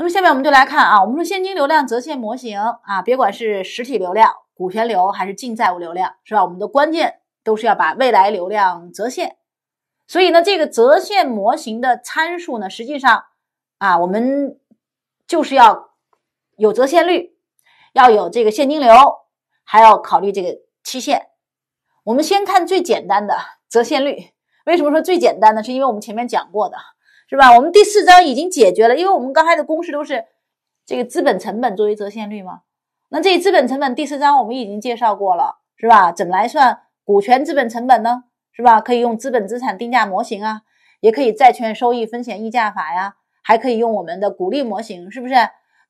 那么下面我们就来看啊，我们说现金流量折现模型啊，别管是实体流量、股权流还是净债务流量，是吧？我们的关键都是要把未来流量折现。所以呢，这个折现模型的参数呢，实际上啊，我们就是要有折现率，要有这个现金流，还要考虑这个期限。我们先看最简单的折现率。为什么说最简单呢？是因为我们前面讲过的。是吧？我们第四章已经解决了，因为我们刚才的公式都是这个资本成本作为折现率嘛。那这资本成本第四章我们已经介绍过了，是吧？怎么来算股权资本成本呢？是吧？可以用资本资产定价模型啊，也可以债券收益风险溢价法呀，还可以用我们的股利模型，是不是？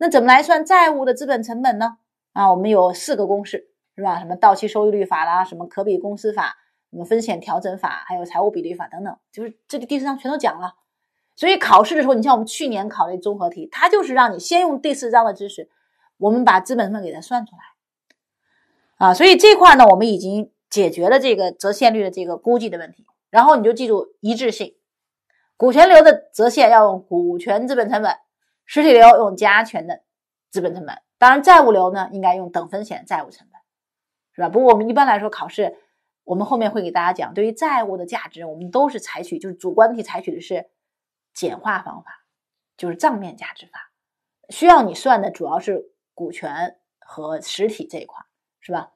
那怎么来算债务的资本成本呢？啊，我们有四个公式，是吧？什么到期收益率法啦，什么可比公司法，什么风险调整法，还有财务比率法等等，就是这个第四章全都讲了。所以考试的时候，你像我们去年考的综合题，它就是让你先用第四章的知识，我们把资本成本给它算出来，啊，所以这块呢，我们已经解决了这个折现率的这个估计的问题。然后你就记住一致性，股权流的折现要用股权资本成本，实体流用加权的资本成本，当然债务流呢应该用等风险债务成本，是吧？不过我们一般来说考试，我们后面会给大家讲，对于债务的价值，我们都是采取就是主观题采取的是。简化方法就是账面价值法，需要你算的主要是股权和实体这一块，是吧？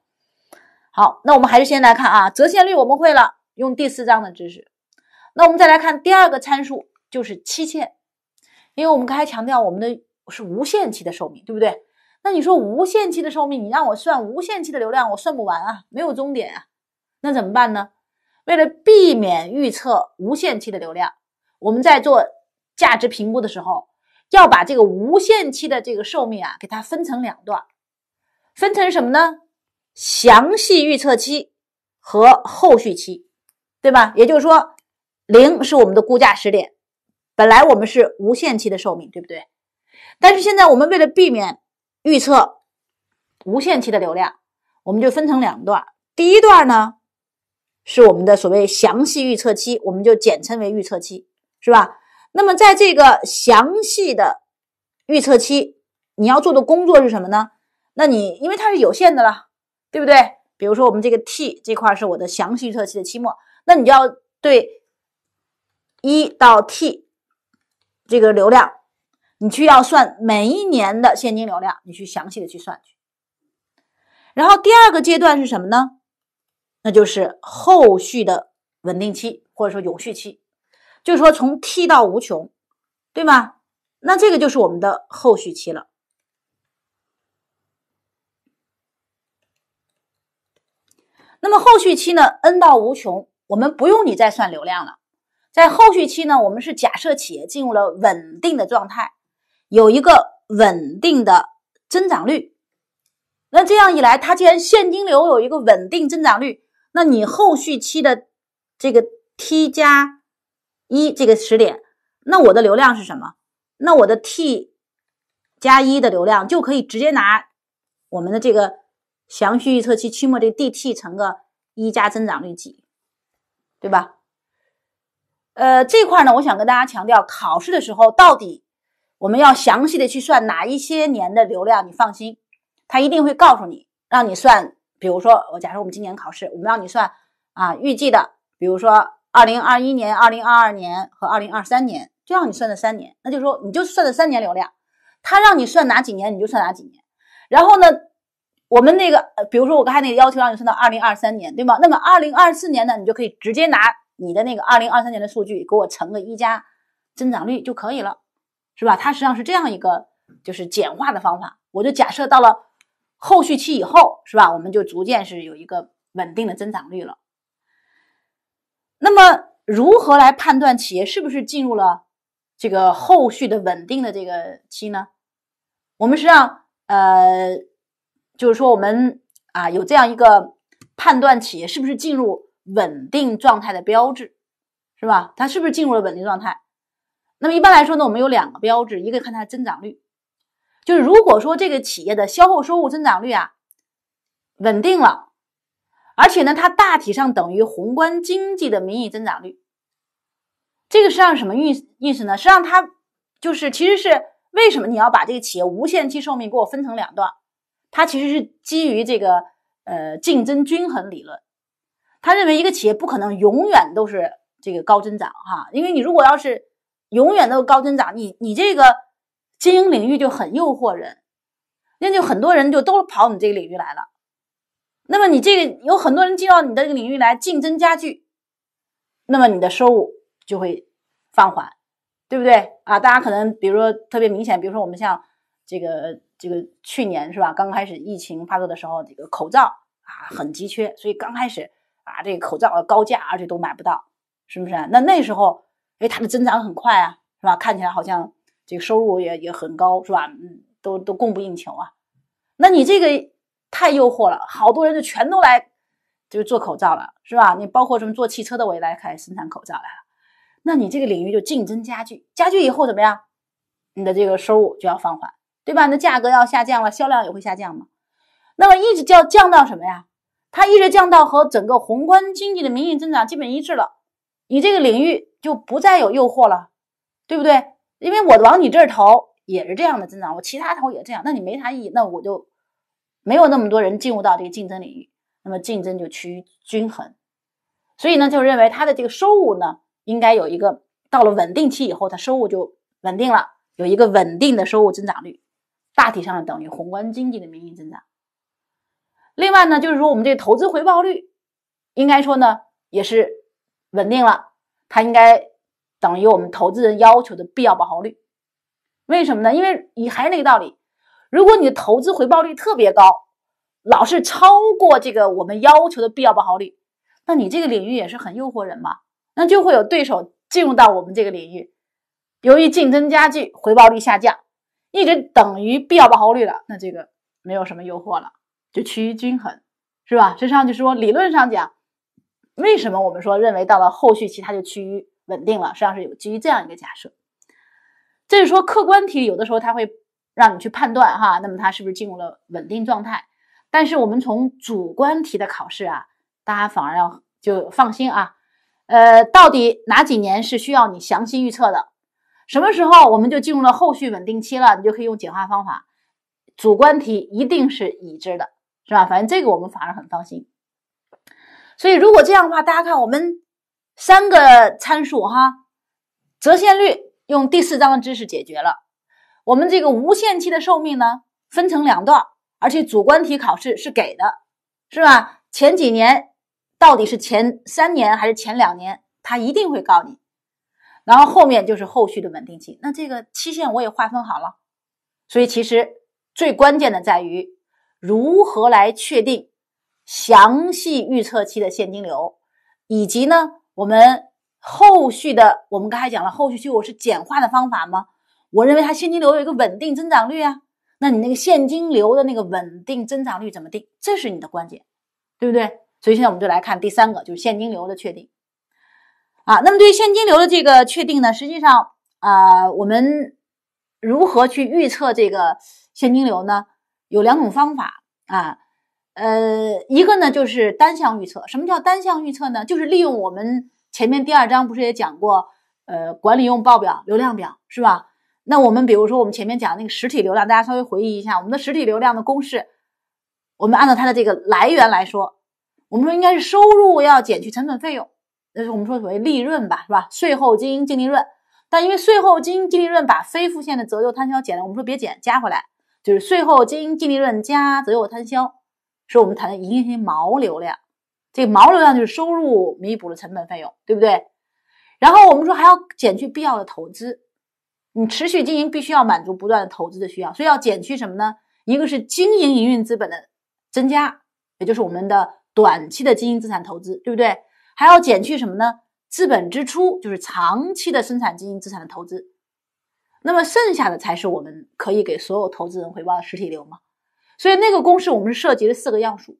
好，那我们还是先来看啊，折现率我们会了，用第四章的知识。那我们再来看第二个参数，就是期限。因为我们刚才强调，我们的是无限期的寿命，对不对？那你说无限期的寿命，你让我算无限期的流量，我算不完啊，没有终点啊。那怎么办呢？为了避免预测无限期的流量。我们在做价值评估的时候，要把这个无限期的这个寿命啊，给它分成两段，分成什么呢？详细预测期和后续期，对吧？也就是说，零是我们的估价时点，本来我们是无限期的寿命，对不对？但是现在我们为了避免预测无限期的流量，我们就分成两段。第一段呢，是我们的所谓详细预测期，我们就简称为预测期。是吧？那么在这个详细的预测期，你要做的工作是什么呢？那你因为它是有限的了，对不对？比如说我们这个 t 这块是我的详细预测期的期末，那你就要对一到 t 这个流量，你去要算每一年的现金流量，你去详细的去算去。然后第二个阶段是什么呢？那就是后续的稳定期或者说永续期。就是说，从 t 到无穷，对吗？那这个就是我们的后续期了。那么后续期呢？n 到无穷，我们不用你再算流量了。在后续期呢，我们是假设企业进入了稳定的状态，有一个稳定的增长率。那这样一来，它既然现金流有一个稳定增长率，那你后续期的这个 t 加一这个时点，那我的流量是什么？那我的 t 加一的流量就可以直接拿我们的这个详细预测期期末这 dt 乘个一加增长率几，对吧？呃，这块儿呢，我想跟大家强调，考试的时候到底我们要详细的去算哪一些年的流量？你放心，他一定会告诉你，让你算。比如说，我假设我们今年考试，我们让你算啊，预计的，比如说。二零二一年、二零二二年和二零二三年，就让你算这三年，那就说你就算这三年流量，他让你算哪几年你就算哪几年。然后呢，我们那个比如说我刚才那个要求让你算到二零二三年，对吗？那么二零二四年呢，你就可以直接拿你的那个二零二三年的数据给我乘个一加，增长率就可以了，是吧？它实际上是这样一个就是简化的方法。我就假设到了后续期以后，是吧？我们就逐渐是有一个稳定的增长率了。那么，如何来判断企业是不是进入了这个后续的稳定的这个期呢？我们实际上，呃，就是说我们啊，有这样一个判断企业是不是进入稳定状态的标志，是吧？它是不是进入了稳定状态？那么一般来说呢，我们有两个标志，一个看它的增长率，就是如果说这个企业的销售收入增长率啊，稳定了。而且呢，它大体上等于宏观经济的名义增长率。这个实际上什么意意思呢？实际上它就是，其实是为什么你要把这个企业无限期寿命给我分成两段？它其实是基于这个呃竞争均衡理论。他认为一个企业不可能永远都是这个高增长哈，因为你如果要是永远都是高增长，你你这个经营领域就很诱惑人，那就很多人就都跑你这个领域来了。那么你这个有很多人进到你的这个领域来，竞争加剧，那么你的收入就会放缓，对不对啊？大家可能比如说特别明显，比如说我们像这个这个去年是吧？刚开始疫情发作的时候，这个口罩啊很急缺，所以刚开始啊这个口罩高价而且都买不到，是不是？那那时候哎它的增长很快啊，是吧？看起来好像这个收入也也很高，是吧？嗯，都都供不应求啊。那你这个。太诱惑了，好多人就全都来，就是做口罩了，是吧？你包括什么做汽车的，我也来开始生产口罩来了。那你这个领域就竞争加剧，加剧以后怎么样？你的这个收入就要放缓，对吧？那价格要下降了，销量也会下降嘛。那么一直降降到什么呀？它一直降到和整个宏观经济的名义增长基本一致了，你这个领域就不再有诱惑了，对不对？因为我往你这儿投也是这样的增长，我其他投也这样，那你没啥意义，那我就。没有那么多人进入到这个竞争领域，那么竞争就趋于均衡，所以呢，就认为他的这个收入呢，应该有一个到了稳定期以后，他收入就稳定了，有一个稳定的收入增长率，大体上等于宏观经济的名义增长。另外呢，就是说我们这个投资回报率，应该说呢，也是稳定了，它应该等于我们投资人要求的必要报酬率。为什么呢？因为以还是那个道理。如果你的投资回报率特别高，老是超过这个我们要求的必要报酬率，那你这个领域也是很诱惑人嘛？那就会有对手进入到我们这个领域，由于竞争加剧，回报率下降，一直等于必要报酬率了，那这个没有什么诱惑了，就趋于均衡，是吧？实际上就是说，理论上讲，为什么我们说认为到了后续期它就趋于稳定了？实际上是有基于这样一个假设，这是说客观题有的时候它会。让你去判断哈，那么它是不是进入了稳定状态？但是我们从主观题的考试啊，大家反而要就放心啊，呃，到底哪几年是需要你详细预测的？什么时候我们就进入了后续稳定期了？你就可以用简化方法。主观题一定是已知的，是吧？反正这个我们反而很放心。所以如果这样的话，大家看我们三个参数哈，折现率用第四章的知识解决了。我们这个无限期的寿命呢，分成两段，而且主观题考试是给的，是吧？前几年到底是前三年还是前两年，他一定会告你。然后后面就是后续的稳定期，那这个期限我也划分好了。所以其实最关键的在于如何来确定详细预测期的现金流，以及呢，我们后续的我们刚才讲了后续期，我是简化的方法吗？我认为它现金流有一个稳定增长率啊，那你那个现金流的那个稳定增长率怎么定？这是你的关键，对不对？所以现在我们就来看第三个，就是现金流的确定啊。那么对于现金流的这个确定呢，实际上啊，我们如何去预测这个现金流呢？有两种方法啊，呃，一个呢就是单向预测。什么叫单向预测呢？就是利用我们前面第二章不是也讲过，呃，管理用报表、流量表是吧？那我们比如说，我们前面讲那个实体流量，大家稍微回忆一下，我们的实体流量的公式，我们按照它的这个来源来说，我们说应该是收入要减去成本费用，那是我们说所谓利润吧，是吧？税后经营净利润，但因为税后经营净利润把非付现的折旧摊销减了，我们说别减，加回来，就是税后经营净利润加折旧摊销，是我们谈的营业性毛流量。这个毛流量就是收入弥补了成本费用，对不对？然后我们说还要减去必要的投资。你持续经营必须要满足不断的投资的需要，所以要减去什么呢？一个是经营营运资本的增加，也就是我们的短期的经营资产投资，对不对？还要减去什么呢？资本支出就是长期的生产经营资产的投资。那么剩下的才是我们可以给所有投资人回报的实体流嘛？所以那个公式我们是涉及了四个要素。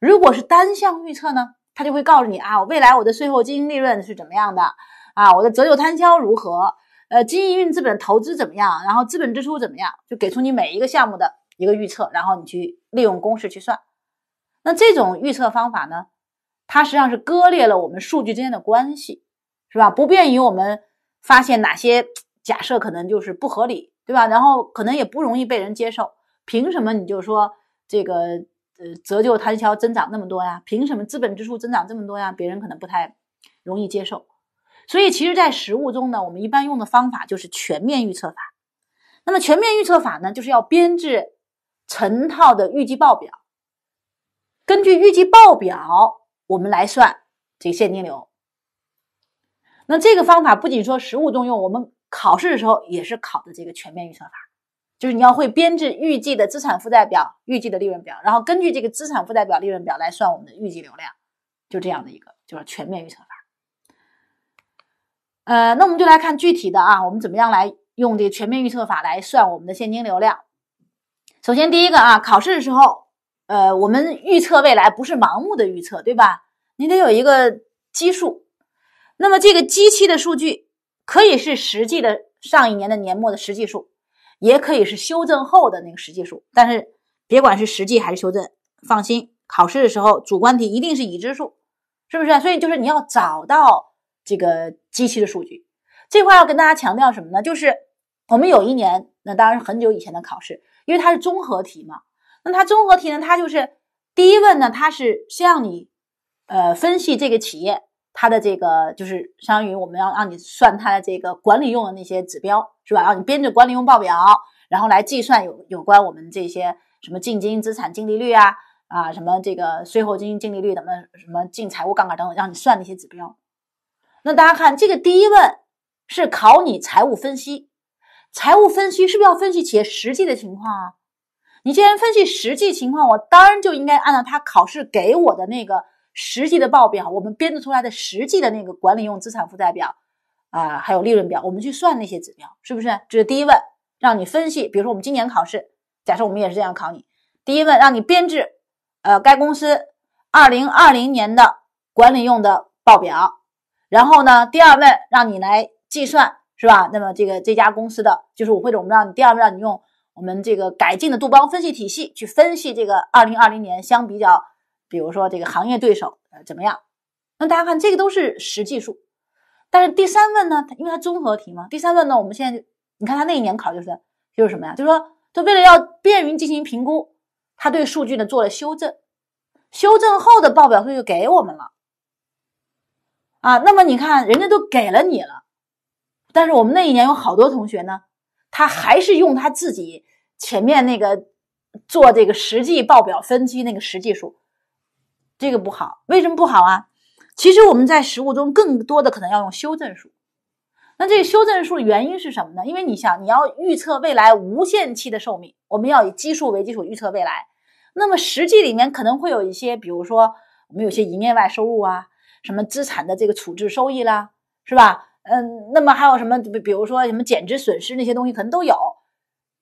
如果是单项预测呢，它就会告诉你啊，未来我的税后经营利润是怎么样的啊，我的折旧摊销如何。呃，经营运资本投资怎么样？然后资本支出怎么样？就给出你每一个项目的一个预测，然后你去利用公式去算。那这种预测方法呢，它实际上是割裂了我们数据之间的关系，是吧？不便于我们发现哪些假设可能就是不合理，对吧？然后可能也不容易被人接受。凭什么你就说这个呃折旧摊销增长那么多呀？凭什么资本支出增长这么多呀？别人可能不太容易接受。所以，其实，在实务中呢，我们一般用的方法就是全面预测法。那么，全面预测法呢，就是要编制成套的预计报表。根据预计报表，我们来算这个现金流。那这个方法不仅说实务中用，我们考试的时候也是考的这个全面预测法，就是你要会编制预计的资产负债表、预计的利润表，然后根据这个资产负债表、利润表来算我们的预计流量，就这样的一个，就是全面预测法。呃，那我们就来看具体的啊，我们怎么样来用这全面预测法来算我们的现金流量？首先，第一个啊，考试的时候，呃，我们预测未来不是盲目的预测，对吧？你得有一个基数。那么这个基期的数据可以是实际的上一年的年末的实际数，也可以是修正后的那个实际数。但是别管是实际还是修正，放心，考试的时候主观题一定是已知数，是不是？所以就是你要找到。这个机器的数据，这块要跟大家强调什么呢？就是我们有一年，那当然是很久以前的考试，因为它是综合题嘛。那它综合题呢，它就是第一问呢，它是让你呃分析这个企业它的这个就是相当于我们要让你算它的这个管理用的那些指标，是吧？让你编制管理用报表，然后来计算有有关我们这些什么净经营资产净利率啊啊什么这个税后经营净利率等等什么净财务杠杆等等，让你算那些指标。那大家看，这个第一问是考你财务分析，财务分析是不是要分析企业实际的情况啊？你既然分析实际情况，我当然就应该按照他考试给我的那个实际的报表，我们编制出来的实际的那个管理用资产负债表啊，还有利润表，我们去算那些指标，是不是？这是第一问，让你分析。比如说我们今年考试，假设我们也是这样考你，第一问让你编制，呃，该公司二零二零年的管理用的报表。然后呢，第二问让你来计算，是吧？那么这个这家公司的，就是或者我们让你第二问让你用我们这个改进的杜邦分析体系去分析这个二零二零年相比较，比如说这个行业对手呃怎么样？那大家看这个都是实技术，但是第三问呢，因为它综合题嘛，第三问呢，我们现在你看它那一年考就是就是什么呀？就是说，就为了要便于进行评估，他对数据呢做了修正，修正后的报表数据给我们了。啊，那么你看，人家都给了你了，但是我们那一年有好多同学呢，他还是用他自己前面那个做这个实际报表分析那个实际数，这个不好。为什么不好啊？其实我们在实务中更多的可能要用修正数。那这个修正数的原因是什么呢？因为你想，你要预测未来无限期的寿命，我们要以基数为基础预测未来，那么实际里面可能会有一些，比如说我们有些营业外收入啊。什么资产的这个处置收益啦，是吧？嗯，那么还有什么？比比如说什么减值损失那些东西，可能都有。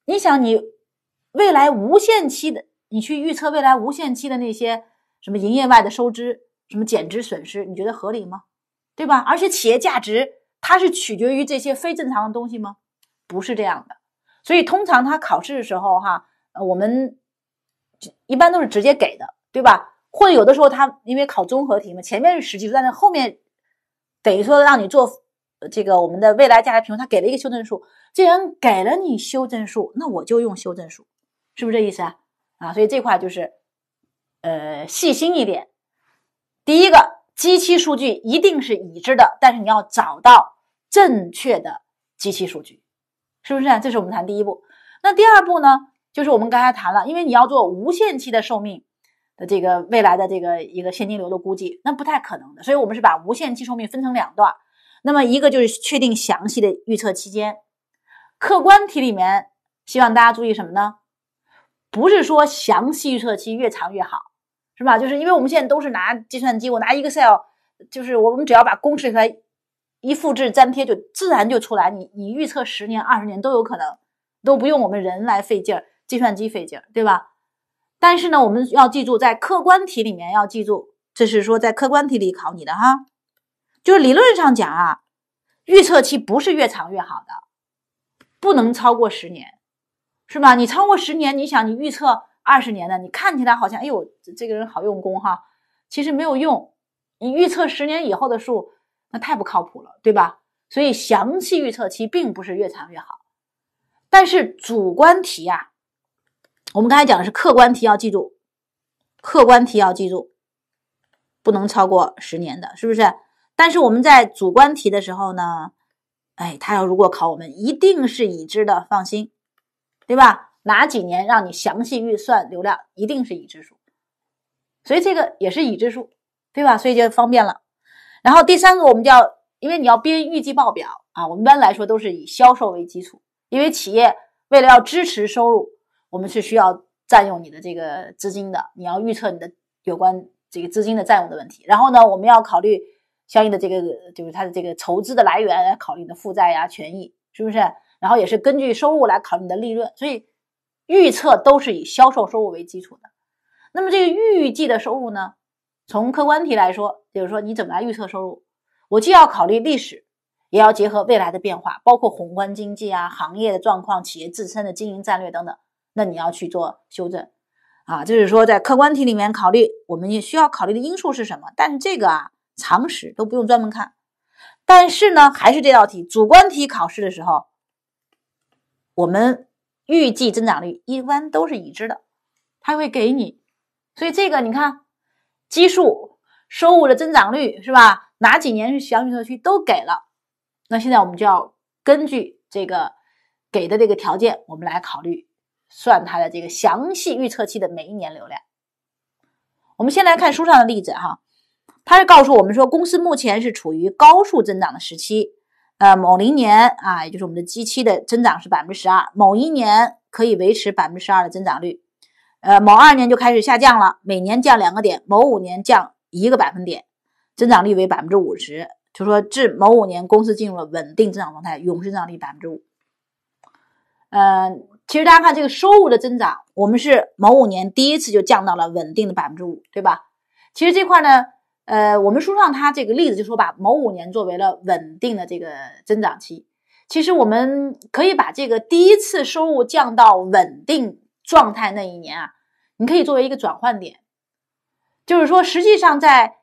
你想，你未来无限期的，你去预测未来无限期的那些什么营业外的收支，什么减值损失，你觉得合理吗？对吧？而且企业价值它是取决于这些非正常的东西吗？不是这样的。所以通常他考试的时候哈，呃，我们一般都是直接给的，对吧？或者有的时候他因为考综合题嘛，前面是实际，但是后面等于说让你做这个我们的未来价值评估，他给了一个修正数。既然给了你修正数，那我就用修正数，是不是这意思啊？啊，所以这块就是呃细心一点。第一个机器数据一定是已知的，但是你要找到正确的机器数据，是不是？这是我们谈第一步。那第二步呢，就是我们刚才谈了，因为你要做无限期的寿命。的这个未来的这个一个现金流的估计，那不太可能的。所以我们是把无限期寿命分成两段，那么一个就是确定详细的预测期间。客观题里面，希望大家注意什么呢？不是说详细预测期越长越好，是吧？就是因为我们现在都是拿计算机，我拿一个 cell，就是我们只要把公式它一复制粘贴，就自然就出来。你你预测十年、二十年都有可能，都不用我们人来费劲儿，计算机费劲儿，对吧？但是呢，我们要记住，在客观题里面要记住，这是说在客观题里考你的哈，就是理论上讲啊，预测期不是越长越好的，不能超过十年，是吧？你超过十年，你想你预测二十年的，你看起来好像哎呦，这个人好用功哈，其实没有用，你预测十年以后的数，那太不靠谱了，对吧？所以详细预测期并不是越长越好，但是主观题啊。我们刚才讲的是客观题，要记住，客观题要记住，不能超过十年的，是不是？但是我们在主观题的时候呢，哎，他要如果考我们，一定是已知的，放心，对吧？哪几年让你详细预算流量，一定是已知数，所以这个也是已知数，对吧？所以就方便了。然后第三个，我们就要，因为你要编预计报表啊，我们一般来说都是以销售为基础，因为企业为了要支持收入。我们是需要占用你的这个资金的，你要预测你的有关这个资金的占用的问题。然后呢，我们要考虑相应的这个，就是它的这个筹资的来源，来考虑你的负债呀、权益，是不是？然后也是根据收入来考虑你的利润，所以预测都是以销售收入为基础的。那么这个预计的收入呢，从客观题来说，就是说你怎么来预测收入？我既要考虑历史，也要结合未来的变化，包括宏观经济啊、行业的状况、企业自身的经营战略等等。那你要去做修正啊，就是说在客观题里面考虑，我们也需要考虑的因素是什么？但这个啊常识都不用专门看。但是呢，还是这道题，主观题考试的时候，我们预计增长率一般都是已知的，他会给你。所以这个你看，基数、收入的增长率是吧？哪几年是小米社区都给了。那现在我们就要根据这个给的这个条件，我们来考虑。算它的这个详细预测期的每一年流量。我们先来看书上的例子哈，它是告诉我们说，公司目前是处于高速增长的时期，呃，某零年啊，也就是我们的基期的增长是百分之十二，某一年可以维持百分之十二的增长率，呃，某二年就开始下降了，每年降两个点，某五年降一个百分点，增长率为百分之五十，就说至某五年公司进入了稳定增长状态，永续增长率百分之五，呃。其实大家看这个收入的增长，我们是某五年第一次就降到了稳定的百分之五，对吧？其实这块呢，呃，我们书上它这个例子就说把某五年作为了稳定的这个增长期。其实我们可以把这个第一次收入降到稳定状态那一年啊，你可以作为一个转换点。就是说，实际上在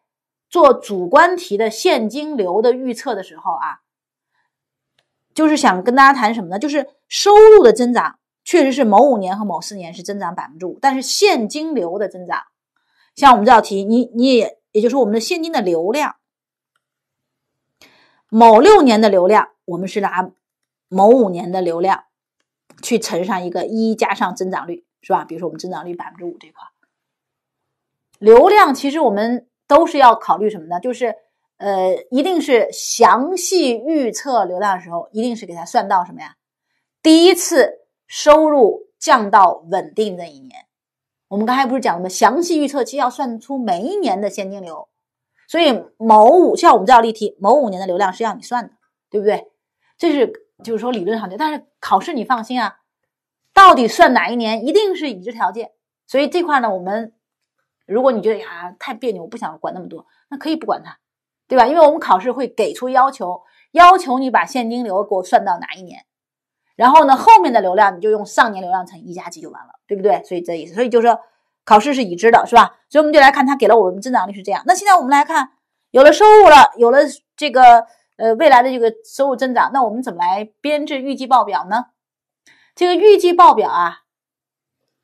做主观题的现金流的预测的时候啊，就是想跟大家谈什么呢？就是收入的增长。确实是某五年和某四年是增长百分之五，但是现金流的增长，像我们这道题，你你也，也就是我们的现金的流量，某六年的流量，我们是拿某五年的流量去乘上一个一加上增长率，是吧？比如说我们增长率百分之五这块，流量其实我们都是要考虑什么呢？就是呃，一定是详细预测流量的时候，一定是给它算到什么呀？第一次。收入降到稳定那一年，我们刚才不是讲了吗？详细预测期要算出每一年的现金流，所以某五，像我们这道例题，某五年的流量是要你算的，对不对？这是就是说理论上的，但是考试你放心啊，到底算哪一年一定是已知条件，所以这块呢，我们如果你觉得呀太别扭，我不想管那么多，那可以不管它，对吧？因为我们考试会给出要求，要求你把现金流给我算到哪一年。然后呢，后面的流量你就用上年流量乘一加几就完了，对不对？所以这意思，所以就是考试是已知的，是吧？所以我们就来看，它给了我们增长率是这样。那现在我们来看，有了收入了，有了这个呃未来的这个收入增长，那我们怎么来编制预计报表呢？这个预计报表啊，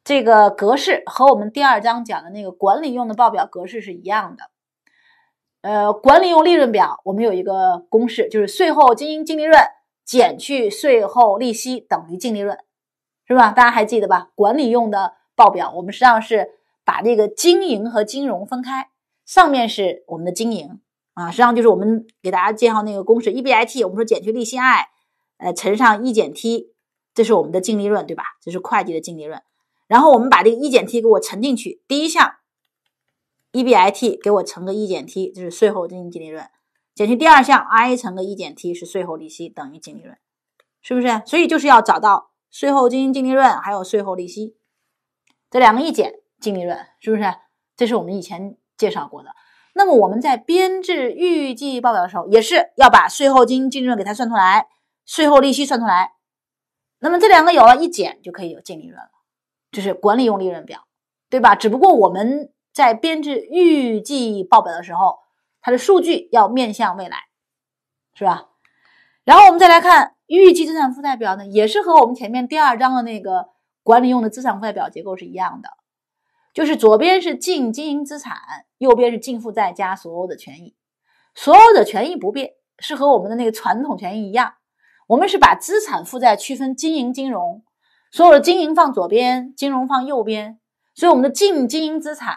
这个格式和我们第二章讲的那个管理用的报表格式是一样的。呃，管理用利润表我们有一个公式，就是税后经营净利润。减去税后利息等于净利润，是吧？大家还记得吧？管理用的报表，我们实际上是把这个经营和金融分开，上面是我们的经营啊，实际上就是我们给大家介绍那个公式，EBIT 我们说减去利息 I，呃乘上一减 T，这是我们的净利润，对吧？这是会计的净利润。然后我们把这个一减 T 给我乘进去，第一项，EBIT 给我乘个一减 T，就是税后净净利润。减去第二项，i 乘个一减 t 是税后利息，等于净利润，是不是？所以就是要找到税后经营净利润还有税后利息这两个一减净利润，是不是？这是我们以前介绍过的。那么我们在编制预计报表的时候，也是要把税后经营净利润给它算出来，税后利息算出来。那么这两个有了一减就可以有净利润了，就是管理用利润表，对吧？只不过我们在编制预计报表的时候。它的数据要面向未来，是吧？然后我们再来看预计资产负债表呢，也是和我们前面第二章的那个管理用的资产负债表结构是一样的，就是左边是净经营资产，右边是净负债加所有的权益，所有的权益不变，是和我们的那个传统权益一样。我们是把资产负债区分经营、金融，所有的经营放左边，金融放右边，所以我们的净经营资产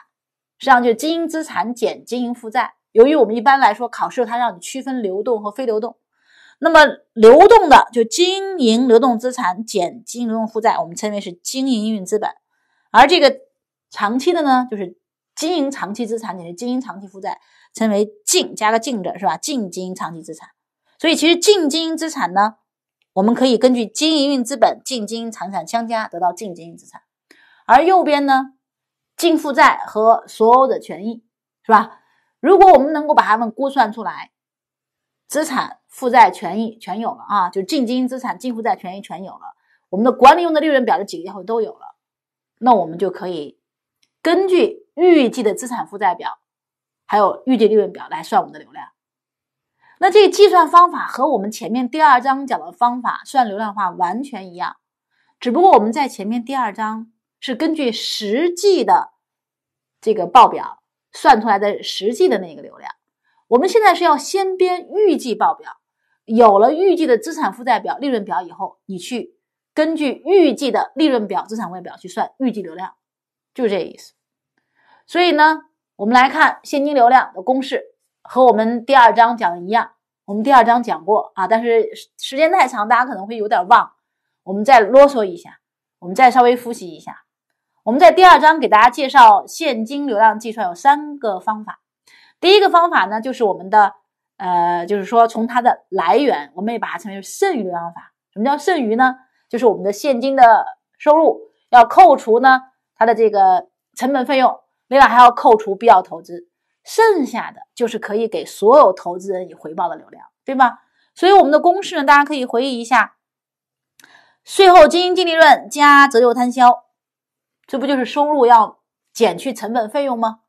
实际上就是经营资产减经营负债。由于我们一般来说考试它让你区分流动和非流动，那么流动的就经营流动资产减经营流动负债，我们称为是经营营运资本，而这个长期的呢就是经营长期资产减经营长期负债，称为净加个净的是吧？净经营长期资产，所以其实净经营资产呢，我们可以根据经营营运资本净经营资产相加得到净经营资产，而右边呢，净负债和所有的权益是吧？如果我们能够把它们估算出来，资产负债权益全有了啊，就是净经营资产、净负债权益全有了，我们的管理用的利润表的几个要素都有了，那我们就可以根据预计的资产负债表，还有预计利润表来算我们的流量。那这个计算方法和我们前面第二章讲的方法算流量化完全一样，只不过我们在前面第二章是根据实际的这个报表。算出来的实际的那个流量，我们现在是要先编预计报表，有了预计的资产负债表、利润表以后，你去根据预计的利润表、资产负债表去算预计流量，就这意思。所以呢，我们来看现金流量的公式，和我们第二章讲的一样，我们第二章讲过啊，但是时间太长，大家可能会有点忘，我们再啰嗦一下，我们再稍微复习一下。我们在第二章给大家介绍现金流量计算有三个方法，第一个方法呢就是我们的呃，就是说从它的来源，我们也把它称为剩余流量法。什么叫剩余呢？就是我们的现金的收入要扣除呢它的这个成本费用，另外还要扣除必要投资，剩下的就是可以给所有投资人以回报的流量，对吧？所以我们的公式呢，大家可以回忆一下：税后经营净利润加折旧摊销。这不就是收入要减去成本费用吗？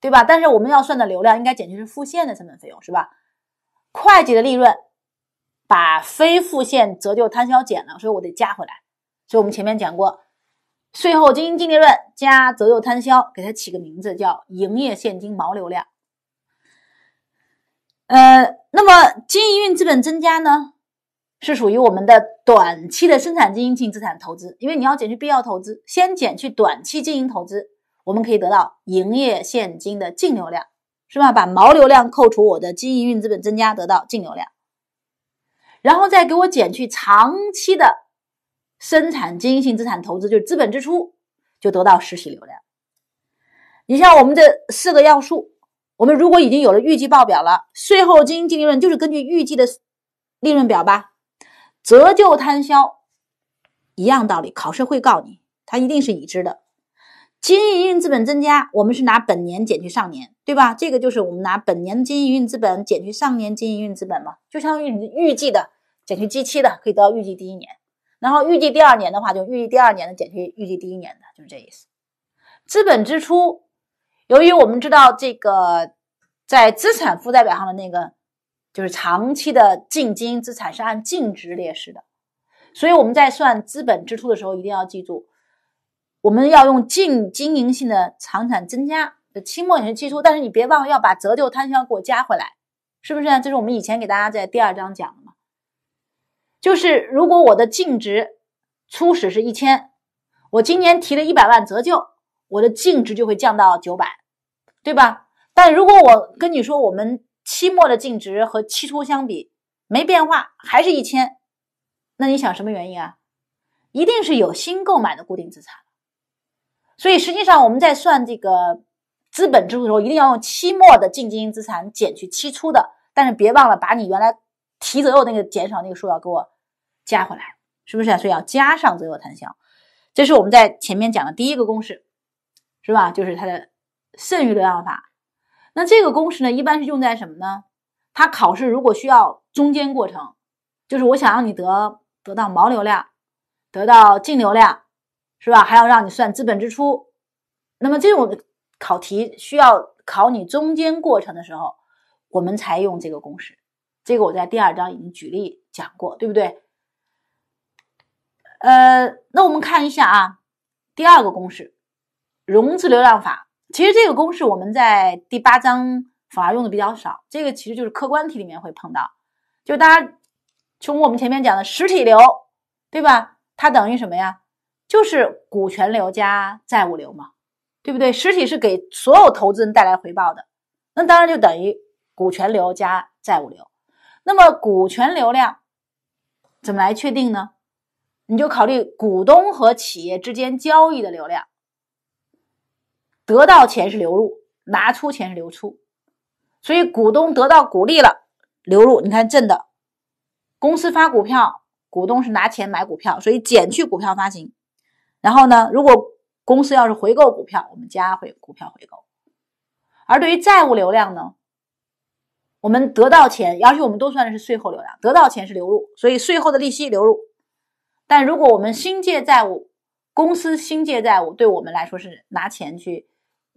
对吧？但是我们要算的流量应该减去是付现的成本费用是吧？会计的利润把非付现折旧摊销减了，所以我得加回来。所以我们前面讲过，税后经营净利润加折旧摊销，给它起个名字叫营业现金毛流量。呃，那么经营资本增加呢？是属于我们的短期的生产经营性资产投资，因为你要减去必要投资，先减去短期经营投资，我们可以得到营业现金的净流量，是吧？把毛流量扣除我的经营运资本增加，得到净流量，然后再给我减去长期的生产经营性资产投资，就是资本支出，就得到实体流量。你像我们这四个要素，我们如果已经有了预计报表了，税后经营净利润就是根据预计的利润表吧。折旧摊销，一样道理，考试会告你，它一定是已知的。经营营运资本增加，我们是拿本年减去上年，对吧？这个就是我们拿本年的经营营运资本减去上年经营营运资本嘛，就相当于你预计的减去基期的，可以得到预计第一年。然后预计第二年的话，就预计第二年的减去预计第一年的，就是这意思。资本支出，由于我们知道这个在资产负债表上的那个。就是长期的净经营资产是按净值列示的，所以我们在算资本支出的时候，一定要记住，我们要用净经营性的财产增加的期末也是期初，但是你别忘了要把折旧摊销给我加回来，是不是？这是我们以前给大家在第二章讲的嘛？就是如果我的净值初始是一千，我今年提了一百万折旧，我的净值就会降到九百，对吧？但如果我跟你说我们期末的净值和期初相比没变化，还是一千，那你想什么原因啊？一定是有新购买的固定资产，所以实际上我们在算这个资本支出的时候，一定要用期末的净经营资产减去期初的，但是别忘了把你原来提择右那个减少那个数要给我加回来，是不是啊？所以要加上折右摊销，这是我们在前面讲的第一个公式，是吧？就是它的剩余流量法。那这个公式呢，一般是用在什么呢？它考试如果需要中间过程，就是我想让你得得到毛流量，得到净流量，是吧？还要让你算资本支出。那么这种考题需要考你中间过程的时候，我们才用这个公式。这个我在第二章已经举例讲过，对不对？呃，那我们看一下啊，第二个公式，融资流量法。其实这个公式我们在第八章反而用的比较少，这个其实就是客观题里面会碰到。就大家从我们前面讲的实体流，对吧？它等于什么呀？就是股权流加债务流嘛，对不对？实体是给所有投资人带来回报的，那当然就等于股权流加债务流。那么股权流量怎么来确定呢？你就考虑股东和企业之间交易的流量。得到钱是流入，拿出钱是流出，所以股东得到股利了，流入。你看，正的，公司发股票，股东是拿钱买股票，所以减去股票发行。然后呢，如果公司要是回购股票，我们加回股票回购。而对于债务流量呢，我们得到钱，而且我们都算的是税后流量，得到钱是流入，所以税后的利息流入。但如果我们新借债务，公司新借债务，对我们来说是拿钱去。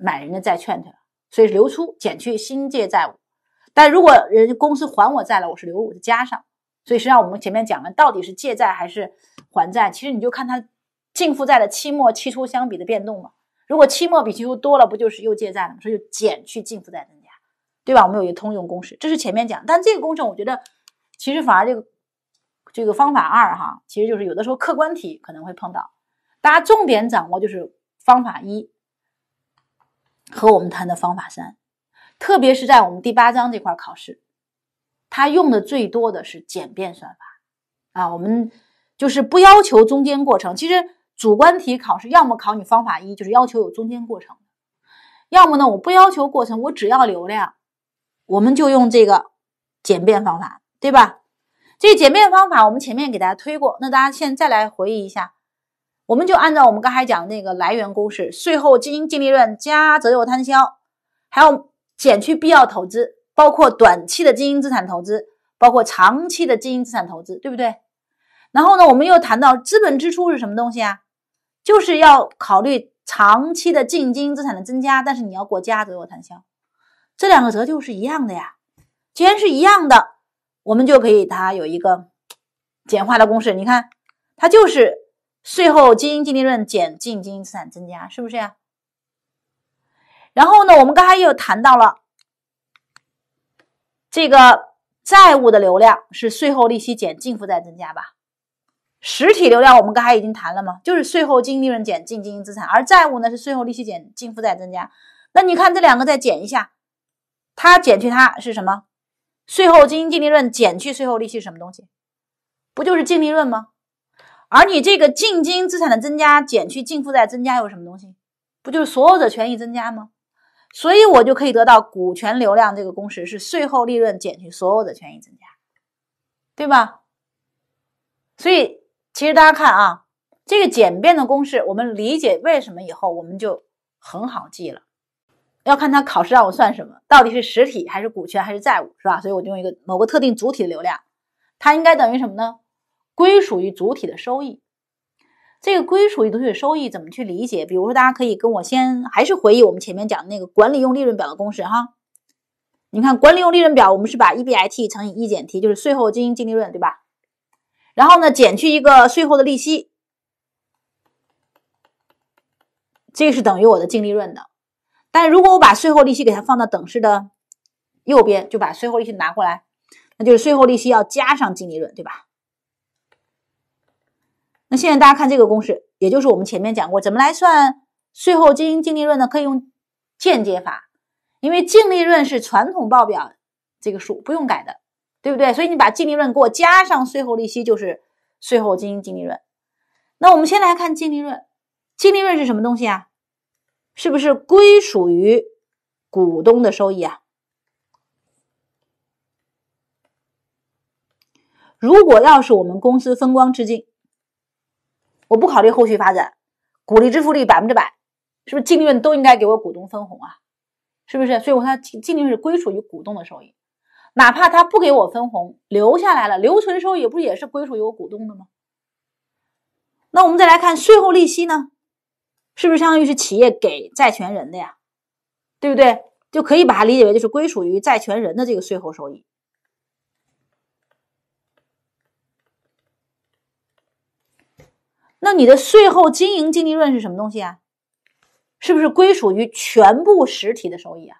买人的债券去了，所以是流出减去新借债务。但如果人公司还我债了，我是流我的加上。所以实际上我们前面讲了，到底是借债还是还债，其实你就看它净负债的期末期初相比的变动嘛。如果期末比期初多了，不就是又借债了，所以就减去净负债增加，对吧？我们有一个通用公式，这是前面讲。但这个公式我觉得其实反而这个这个方法二哈，其实就是有的时候客观题可能会碰到，大家重点掌握就是方法一。和我们谈的方法三，特别是在我们第八章这块考试，他用的最多的是简便算法，啊，我们就是不要求中间过程。其实主观题考试，要么考你方法一，就是要求有中间过程；要么呢，我不要求过程，我只要流量，我们就用这个简便方法，对吧？这简便方法我们前面给大家推过，那大家现在来回忆一下。我们就按照我们刚才讲的那个来源公式，税后经营净利润加折旧摊销，还要减去必要投资，包括短期的经营资产投资，包括长期的经营资产投资，对不对？然后呢，我们又谈到资本支出是什么东西啊？就是要考虑长期的净经营资产的增加，但是你要过加折旧摊销，这两个折旧是一样的呀。既然是一样的，我们就可以它有一个简化的公式，你看，它就是。税后经营净利润减净经营资产增加，是不是呀？然后呢，我们刚才又谈到了这个债务的流量是税后利息减净负债增加吧？实体流量我们刚才已经谈了嘛，就是税后净利润减净经营资产，而债务呢是税后利息减净负债增加。那你看这两个再减一下，它减去它是什么？税后经营净利润减去税后利息是什么东西？不就是净利润吗？而你这个净金资产的增加减去净负债增加又什么东西？不就是所有者权益增加吗？所以我就可以得到股权流量这个公式是税后利润减去所有者权益增加，对吧？所以其实大家看啊，这个简便的公式，我们理解为什么以后我们就很好记了。要看他考试让我算什么，到底是实体还是股权还是债务，是吧？所以我就用一个某个特定主体的流量，它应该等于什么呢？归属于主体的收益，这个归属于主体的收益怎么去理解？比如说，大家可以跟我先还是回忆我们前面讲的那个管理用利润表的公式哈。你看，管理用利润表，我们是把 E B I T 乘以一减 T，就是税后经营净利润，对吧？然后呢，减去一个税后的利息，这是等于我的净利润的。但如果我把税后利息给它放到等式的右边，就把税后利息拿过来，那就是税后利息要加上净利润，对吧？那现在大家看这个公式，也就是我们前面讲过，怎么来算税后经营净利润呢？可以用间接法，因为净利润是传统报表这个数不用改的，对不对？所以你把净利润给我加上税后利息，就是税后经营净利润。那我们先来看净利润，净利润是什么东西啊？是不是归属于股东的收益啊？如果要是我们公司分光吃净。我不考虑后续发展，股利支付率百分之百，是不是净利润都应该给我股东分红啊？是不是？所以我说净利润是归属于股东的收益，哪怕他不给我分红，留下来了留存收益不也是归属于我股东的吗？那我们再来看税后利息呢，是不是相当于是企业给债权人的呀？对不对？就可以把它理解为就是归属于债权人的这个税后收益。那你的税后经营净利润是什么东西啊？是不是归属于全部实体的收益啊？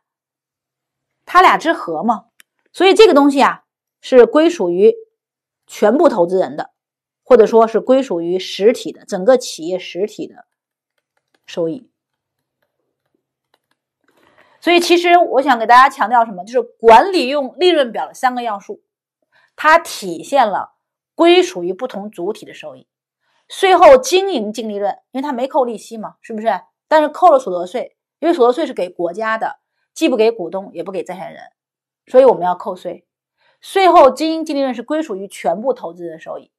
它俩之和嘛？所以这个东西啊，是归属于全部投资人的，或者说是归属于实体的整个企业实体的收益。所以其实我想给大家强调什么？就是管理用利润表的三个要素，它体现了归属于不同主体的收益。税后经营净利润，因为它没扣利息嘛，是不是？但是扣了所得税，因为所得税是给国家的，既不给股东，也不给债权人，所以我们要扣税。税后经营净利润是归属于全部投资的收益，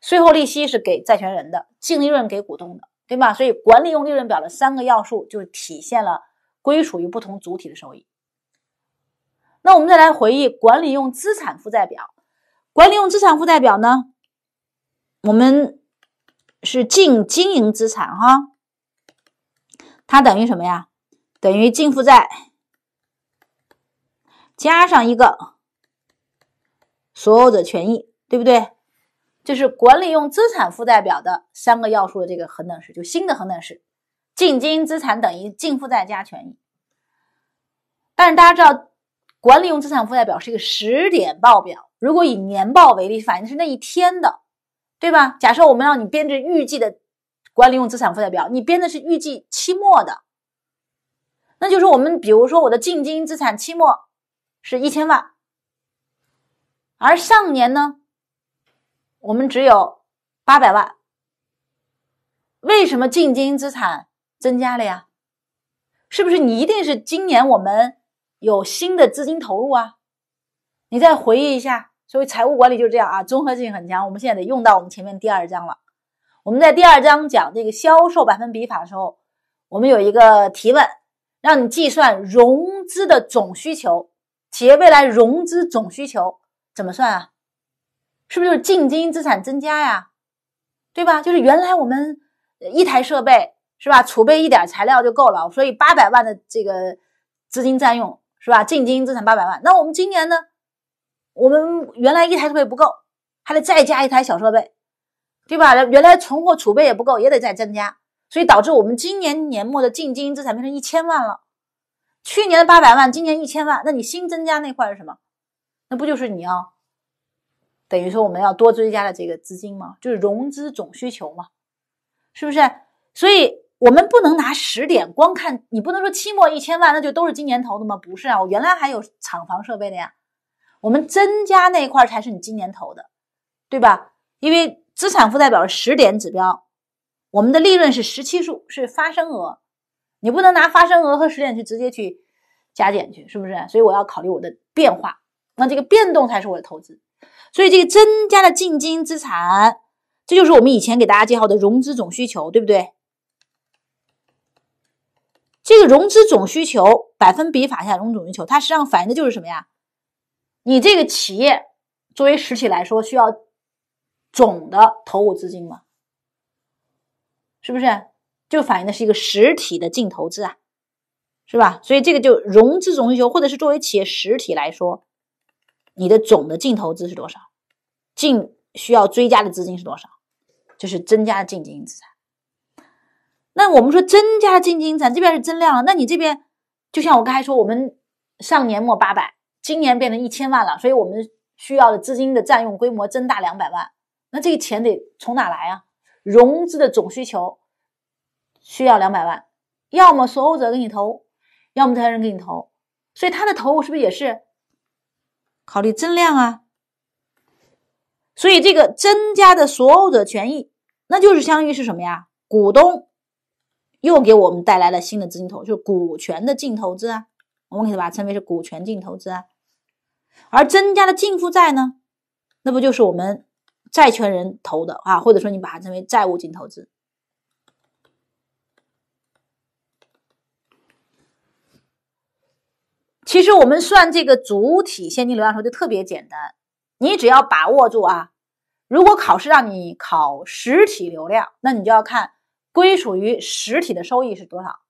税后利息是给债权人的，净利润给股东的，对吗？所以管理用利润表的三个要素就体现了归属于不同主体的收益。那我们再来回忆管理用资产负债表，管理用资产负债表呢，我们。是净经营资产哈，它等于什么呀？等于净负债加上一个所有者权益，对不对？就是管理用资产负债表的三个要素的这个恒等式，就新的恒等式：净经营资产等于净负债加权益。但是大家知道，管理用资产负债表是一个时点报表，如果以年报为例，反映是那一天的。对吧？假设我们让你编制预计的管理用资产负债表，你编的是预计期末的，那就是我们，比如说我的净经营资产期末是一千万，而上年呢，我们只有八百万。为什么净经营资产增加了呀？是不是你一定是今年我们有新的资金投入啊？你再回忆一下。所以财务管理就是这样啊，综合性很强。我们现在得用到我们前面第二章了。我们在第二章讲这个销售百分比法的时候，我们有一个提问，让你计算融资的总需求。企业未来融资总需求怎么算啊？是不是就是净经营资产增加呀？对吧？就是原来我们一台设备是吧，储备一点材料就够了，所以八百万的这个资金占用是吧？净经营资产八百万。那我们今年呢？我们原来一台设备不够，还得再加一台小设备，对吧？原来存货储备也不够，也得再增加，所以导致我们今年年末的净经营资产变成一千万了，去年的八百万，今年一千万，那你新增加那块是什么？那不就是你要等于说我们要多追加的这个资金吗？就是融资总需求嘛，是不是？所以我们不能拿十点光看你不能说期末一千万，那就都是今年投的吗？不是啊，我原来还有厂房设备的呀。我们增加那一块才是你今年投的，对吧？因为资产负债表是十点指标，我们的利润是十七数，是发生额，你不能拿发生额和十点去直接去加减去，是不是？所以我要考虑我的变化，那这个变动才是我的投资。所以这个增加的净金资产，这就是我们以前给大家介绍的融资总需求，对不对？这个融资总需求百分比法下融资总需求，它实际上反映的就是什么呀？你这个企业作为实体来说，需要总的投入资金吗？是不是就反映的是一个实体的净投资啊？是吧？所以这个就融资总需求，或者是作为企业实体来说，你的总的净投资是多少？净需要追加的资金是多少？就是增加的净经营资产。那我们说增加的净经营资产这边是增量，那你这边就像我刚才说，我们上年末八百。今年变成一千万了，所以我们需要的资金的占用规模增大两百万，那这个钱得从哪来啊？融资的总需求需要两百万，要么所有者给你投，要么他人给你投，所以他的投是不是也是考虑增量啊？所以这个增加的所有者权益，那就是相当于是什么呀？股东又给我们带来了新的资金投就是股权的净投资啊，我们可以把它称为是股权净投资啊。而增加的净负债呢？那不就是我们债权人投的啊？或者说你把它称为债务净投资？其实我们算这个主体现金流量时候就特别简单，你只要把握住啊，如果考试让你考实体流量，那你就要看归属于实体的收益是多少，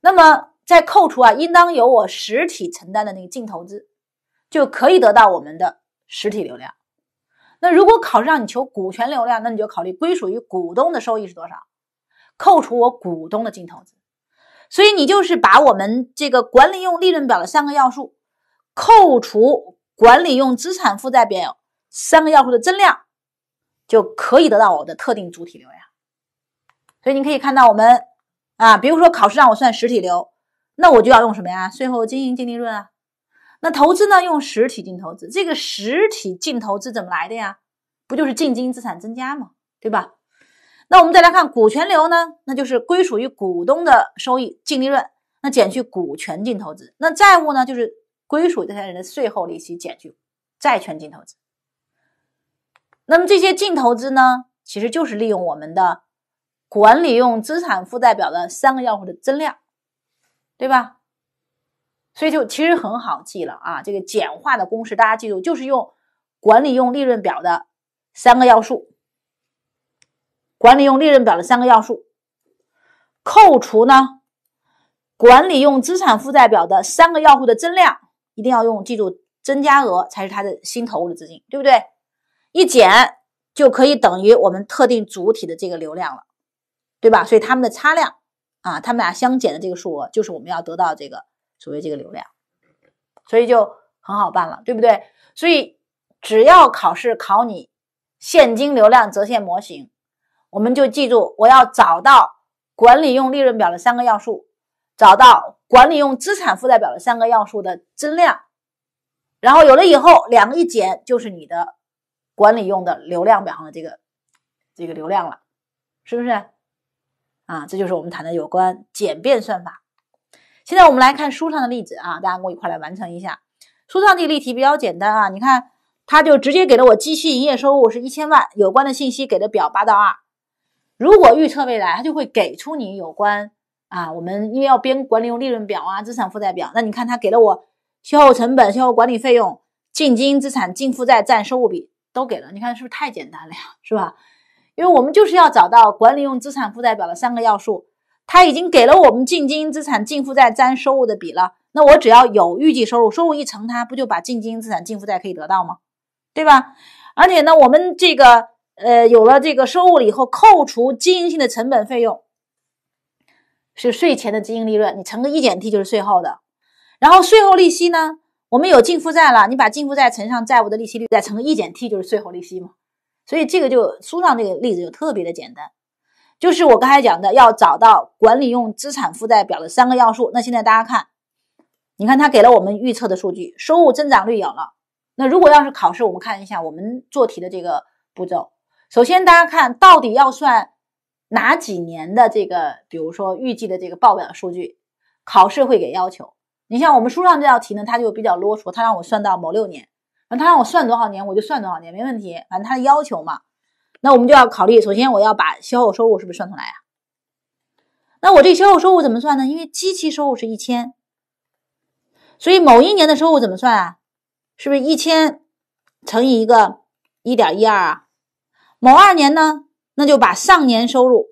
那么再扣除啊应当由我实体承担的那个净投资。就可以得到我们的实体流量。那如果考试让你求股权流量，那你就考虑归属于股东的收益是多少，扣除我股东的净投资。所以你就是把我们这个管理用利润表的三个要素，扣除管理用资产负债表三个要素的增量，就可以得到我的特定主体流量。所以你可以看到我们啊，比如说考试让我算实体流，那我就要用什么呀？税后经营净利润啊。那投资呢？用实体净投资，这个实体净投资怎么来的呀？不就是净经营资产增加吗？对吧？那我们再来看股权流呢？那就是归属于股东的收益净利润，那减去股权净投资。那债务呢？就是归属于这些人的税后利息减去债权净投资。那么这些净投资呢？其实就是利用我们的管理用资产负债表的三个要素的增量，对吧？所以就其实很好记了啊！这个简化的公式，大家记住就是用管理用利润表的三个要素，管理用利润表的三个要素，扣除呢管理用资产负债表的三个要素的增量，一定要用记住增加额才是它的新投入的资金，对不对？一减就可以等于我们特定主体的这个流量了，对吧？所以它们的差量啊，它们俩相减的这个数额就是我们要得到这个。所谓这个流量，所以就很好办了，对不对？所以只要考试考你现金流量折现模型，我们就记住，我要找到管理用利润表的三个要素，找到管理用资产负债表的三个要素的增量，然后有了以后，两个一减就是你的管理用的流量表上的这个这个流量了，是不是？啊，这就是我们谈的有关简便算法。现在我们来看书上的例子啊，大家跟我一块来完成一下。书上这个例题比较简单啊，你看，他就直接给了我机器营业收入是一千万，有关的信息给的表八到二。如果预测未来，他就会给出你有关啊，我们因为要编管理用利润表啊、资产负债表，那你看他给了我销售成本、销售管理费用、净经营资产、净负债占收入比都给了，你看是不是太简单了呀，是吧？因为我们就是要找到管理用资产负债表的三个要素。他已经给了我们净经营资产、净负债占收入的比了，那我只要有预计收入，收入一乘它不就把净经营资产、净负债可以得到吗？对吧？而且呢，我们这个呃有了这个收入了以后，扣除经营性的成本费用，是税前的经营利润，你乘个一减 t 就是税后的，然后税后利息呢，我们有净负债了，你把净负债乘上债务的利息率，再乘个一减 t 就是税后利息嘛。所以这个就书上这个例子就特别的简单。就是我刚才讲的，要找到管理用资产负债表的三个要素。那现在大家看，你看他给了我们预测的数据，收入增长率有了。那如果要是考试，我们看一下我们做题的这个步骤。首先，大家看到底要算哪几年的这个，比如说预计的这个报表数据，考试会给要求。你像我们书上这道题呢，他就比较啰嗦，他让我算到某六年，那他让我算多少年我就算多少年，没问题，反正他的要求嘛。那我们就要考虑，首先我要把销售收入是不是算出来呀？那我这销售收入怎么算呢？因为基期收入是一千，所以某一年的收入怎么算啊？是不是一千乘以一个一点一二啊？某二年呢？那就把上年收入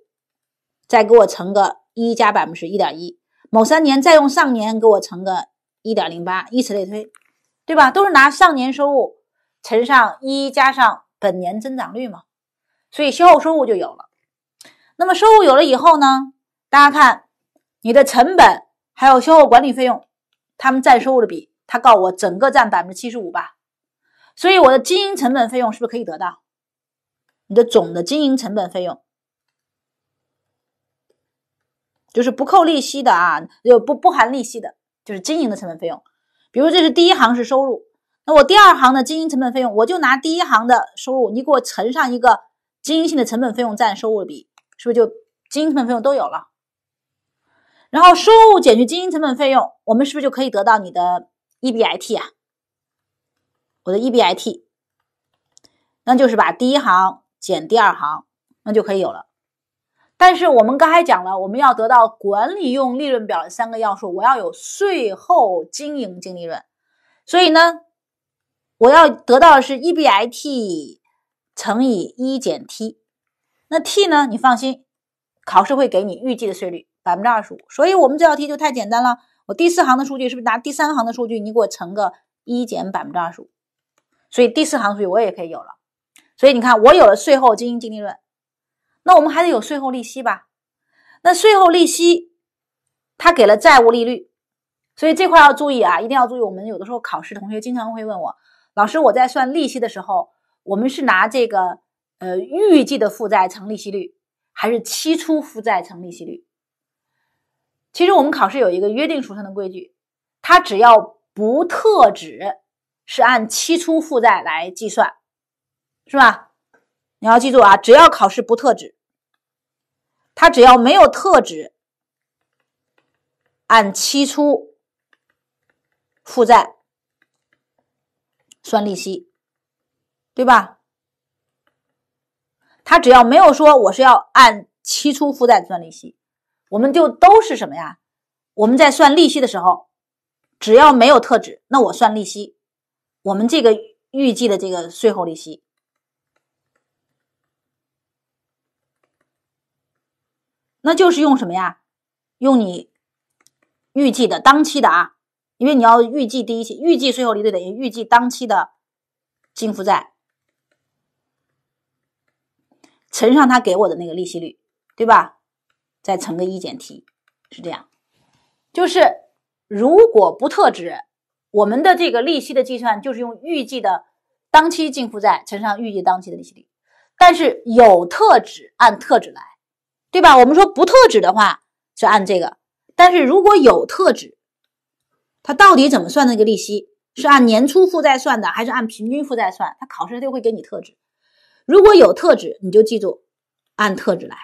再给我乘个一加百分之一点一。某三年再用上年给我乘个一点零八，以此类推，对吧？都是拿上年收入乘上一加上本年增长率嘛？所以，销售收入就有了。那么，收入有了以后呢？大家看，你的成本还有销售管理费用，它们占收入的比，他告我整个占百分之七十五吧。所以，我的经营成本费用是不是可以得到？你的总的经营成本费用，就是不扣利息的啊，就不不含利息的，就是经营的成本费用。比如，这是第一行是收入，那我第二行的经营成本费用，我就拿第一行的收入，你给我乘上一个。经营性的成本费用占收入比，是不是就经营成本费用都有了？然后收入减去经营成本费用，我们是不是就可以得到你的 E B I T 啊？我的 E B I T，那就是把第一行减第二行，那就可以有了。但是我们刚才讲了，我们要得到管理用利润表的三个要素，我要有税后经营净利润，所以呢，我要得到的是 E B I T。乘以一减 t，那 t 呢？你放心，考试会给你预计的税率百分之二十五，所以我们这道题就太简单了。我第四行的数据是不是拿第三行的数据，你给我乘个一减百分之二十五？所以第四行数据我也可以有了。所以你看，我有了税后经营净利润，那我们还得有税后利息吧？那税后利息，它给了债务利率，所以这块要注意啊，一定要注意。我们有的时候考试，同学经常会问我，老师，我在算利息的时候。我们是拿这个呃预计的负债乘利息率，还是期初负债乘利息率？其实我们考试有一个约定俗成的规矩，它只要不特指，是按期初负债来计算，是吧？你要记住啊，只要考试不特指，它只要没有特指，按期初负债算利息。对吧？他只要没有说我是要按期初负债算利息，我们就都是什么呀？我们在算利息的时候，只要没有特指，那我算利息，我们这个预计的这个税后利息，那就是用什么呀？用你预计的当期的啊，因为你要预计第一期，预计税后利率等于预计当期的净负债。乘上他给我的那个利息率，对吧？再乘个一减 t，是这样。就是如果不特指，我们的这个利息的计算就是用预计的当期净负债乘上预计当期的利息率。但是有特指，按特指来，对吧？我们说不特指的话是按这个，但是如果有特指，它到底怎么算那个利息？是按年初负债算的，还是按平均负债算？它考试就会给你特指。如果有特指，你就记住按特指来。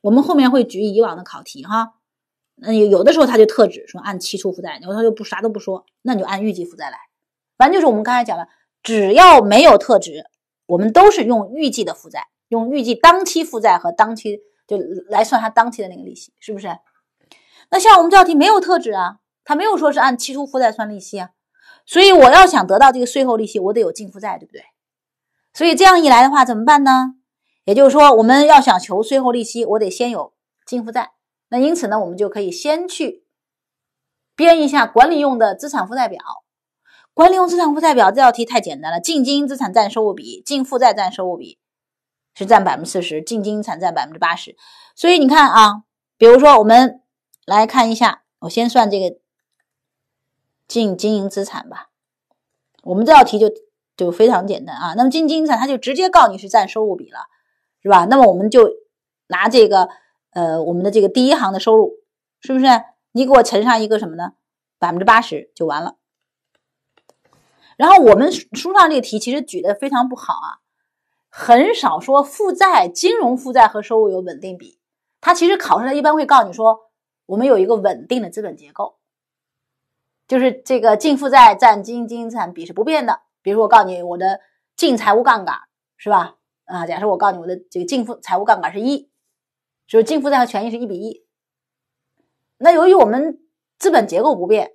我们后面会举以往的考题哈。那有的时候他就特指说按期初负债，有的时候就不啥都不说，那你就按预计负债来。反正就是我们刚才讲的，只要没有特指，我们都是用预计的负债，用预计当期负债和当期就来算他当期的那个利息，是不是？那像我们这道题没有特指啊，他没有说是按期初负债算利息啊，所以我要想得到这个税后利息，我得有净负债，对不对？所以这样一来的话怎么办呢？也就是说，我们要想求税后利息，我得先有净负债。那因此呢，我们就可以先去编一下管理用的资产负债表。管理用资产负债表这道题太简单了，净经营资产占收入比，净负债占收入比是占百分之四十，净经营产占百分之八十。所以你看啊，比如说我们来看一下，我先算这个净经营资产吧。我们这道题就。就非常简单啊，那么进经营资产它就直接告你是占收入比了，是吧？那么我们就拿这个呃我们的这个第一行的收入，是不是？你给我乘上一个什么呢？百分之八十就完了。然后我们书上这个题其实举的非常不好啊，很少说负债、金融负债和收入有稳定比。它其实考试它一般会告你说，我们有一个稳定的资本结构，就是这个净负债占净经营资产比是不变的。比如说我告诉你我的净财务杠杆是吧？啊，假设我告诉你我的这个净负财务杠杆是一，就是净负债和权益是一比一。那由于我们资本结构不变，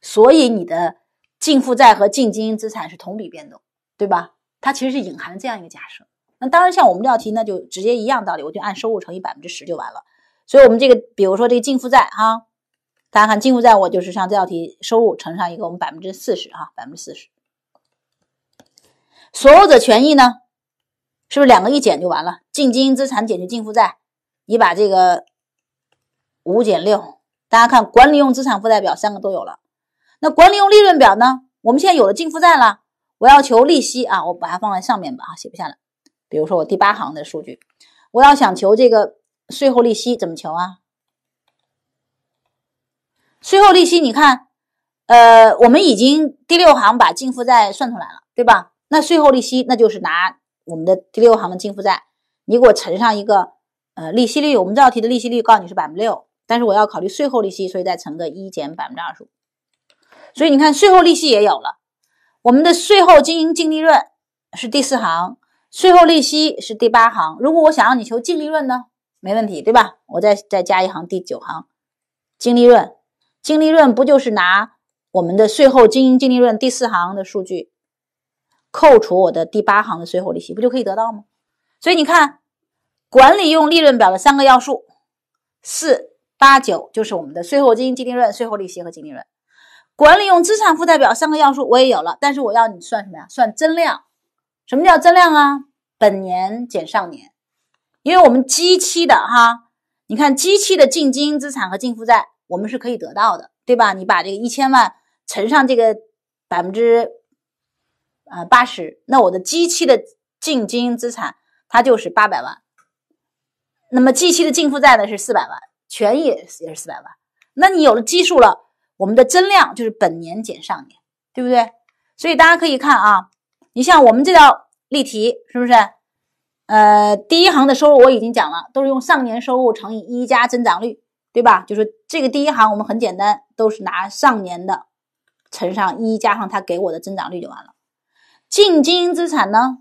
所以你的净负债和净经营资产是同比变动，对吧？它其实是隐含这样一个假设。那当然像我们这道题那就直接一样道理，我就按收入乘以百分之十就完了。所以我们这个比如说这个净负债哈，大家看净负债我就是像这道题收入乘上一个我们百分之四十哈，百分之四十。所有者权益呢？是不是两个一减就完了？净经营资产减去净负债，你把这个五减六，大家看管理用资产负债表三个都有了。那管理用利润表呢？我们现在有了净负债了，我要求利息啊，我把它放在上面吧，啊，写不下来。比如说我第八行的数据，我要想求这个税后利息怎么求啊？税后利息，你看，呃，我们已经第六行把净负债算出来了，对吧？那税后利息，那就是拿我们的第六行的净负债，你给我乘上一个，呃，利息率。我们这道题的利息率告诉你是百分之六，但是我要考虑税后利息，所以再乘个一减百分之二十五。所以你看，税后利息也有了。我们的税后经营净利润是第四行，税后利息是第八行。如果我想让你求净利润呢，没问题，对吧？我再再加一行，第九行，净利润。净利润不就是拿我们的税后经营净利润第四行的数据？扣除我的第八行的税后利息，不就可以得到吗？所以你看，管理用利润表的三个要素，四八九就是我们的税后经营净利润、税后利息和净利润。管理用资产负债表三个要素我也有了，但是我要你算什么呀？算增量。什么叫增量啊？本年减上年。因为我们基期的哈，你看基期的净经营资产和净负债，我们是可以得到的，对吧？你把这个一千万乘上这个百分之。呃八十，那我的基期的净经营资产它就是八百万，那么基期的净负债呢是四百万，权益也是四百万。那你有了基数了，我们的增量就是本年减上年，对不对？所以大家可以看啊，你像我们这道例题是不是？呃，第一行的收入我已经讲了，都是用上年收入乘以一加增长率，对吧？就是这个第一行我们很简单，都是拿上年的乘上一加上它给我的增长率就完了。净经营资产呢，